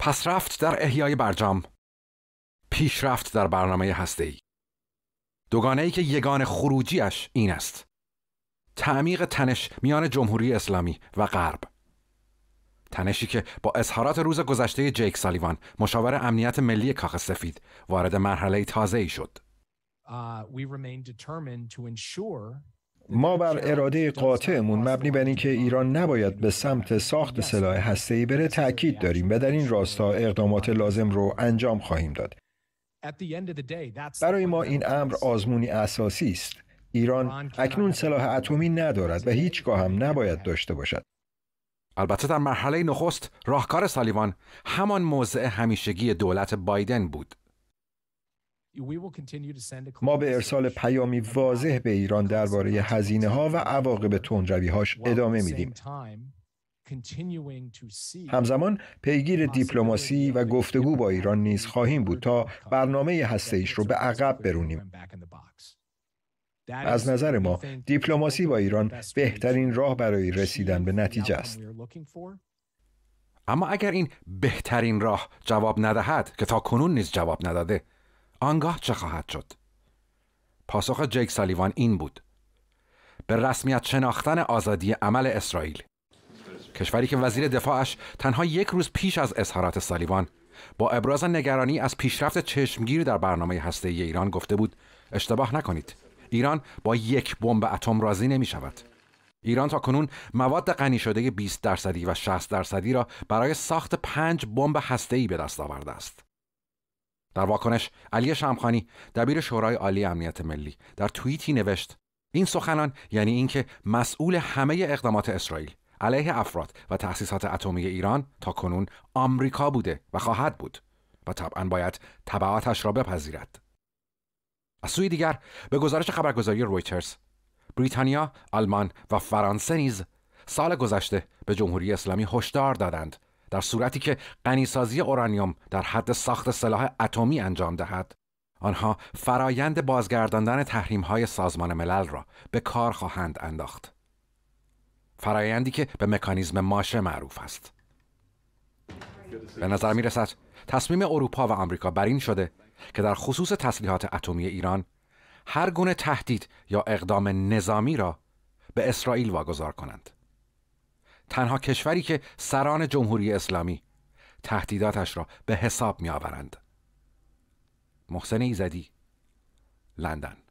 پس رفت در احیای برجام پیشرفت در برنامه ای، دوگانه ای که یگان خروجیش این است تعمیق تنش میان جمهوری اسلامی و غرب تنشی که با اظهارات روز گذشته جیک سالیوان مشاور امنیت ملی کاخ سفید وارد مرحله تازه ای شد uh, ما بر اراده قاطعمون مبنی بر که ایران نباید به سمت ساخت سلاح هسته‌ای بره تاکید داریم و در این راستا اقدامات لازم رو انجام خواهیم داد. برای ما این امر آزمونی اساسی است. ایران اکنون سلاح اتمی ندارد و هیچگاه هم نباید داشته باشد. البته در مرحله نخست راهکار سالیوان همان موضع همیشگی دولت بایدن بود. ما به ارسال پیامی واضح به ایران درباره هزینه ها و عواقب تندروی هاش ادامه میدیم. همزمان پیگیر دیپلماسی و گفتگو با ایران نیز خواهیم بود تا برنامه هسته ایش رو به عقب برونیم. از نظر ما دیپلماسی با ایران بهترین راه برای رسیدن به نتیجه است. اما اگر این بهترین راه جواب ندهد که تا کنون نیز جواب نداده آنگاه چه خواهد شد؟ پاسخ جیک سالیوان این بود به رسمیت شناختن آزادی عمل اسرائیل کشوری که وزیر دفاعش تنها یک روز پیش از اظهارات سالیوان با ابراز نگرانی از پیشرفت چشمگیر در برنامه هسته ایران گفته بود اشتباه نکنید ایران با یک بمب اتم راضی نمی شود ایران تا کنون مواد غنی شده 20 درصدی و 60 درصدی را برای ساخت پنج بمب هسته ای به دست آورده است در واکنش علی شمخانی دبیر شورای عالی امنیت ملی در توییتی نوشت این سخنان یعنی اینکه مسئول همه اقدامات اسرائیل علیه افراد و تأسیسات اتمی ایران تا کنون آمریکا بوده و خواهد بود و طبعا باید تبعاتش را بپذیرد از سوی دیگر به گزارش خبرگزاری رویترز بریتانیا، آلمان و فرانسه نیز سال گذشته به جمهوری اسلامی هشدار دادند در صورتی که غنیسازی اورانیوم در حد ساخت سلاح اتمی انجام دهد آنها فرایند بازگرداندن تحریم های سازمان ملل را به کار خواهند انداخت فرایندی که به مکانیزم ماشه معروف است به نظر می رسد تصمیم اروپا و آمریکا بر این شده که در خصوص تسلیحات اتمی ایران هر گونه تهدید یا اقدام نظامی را به اسرائیل واگذار کنند تنها کشوری که سران جمهوری اسلامی تهدیداتش را به حساب می آورند. محسن ایزدی لندن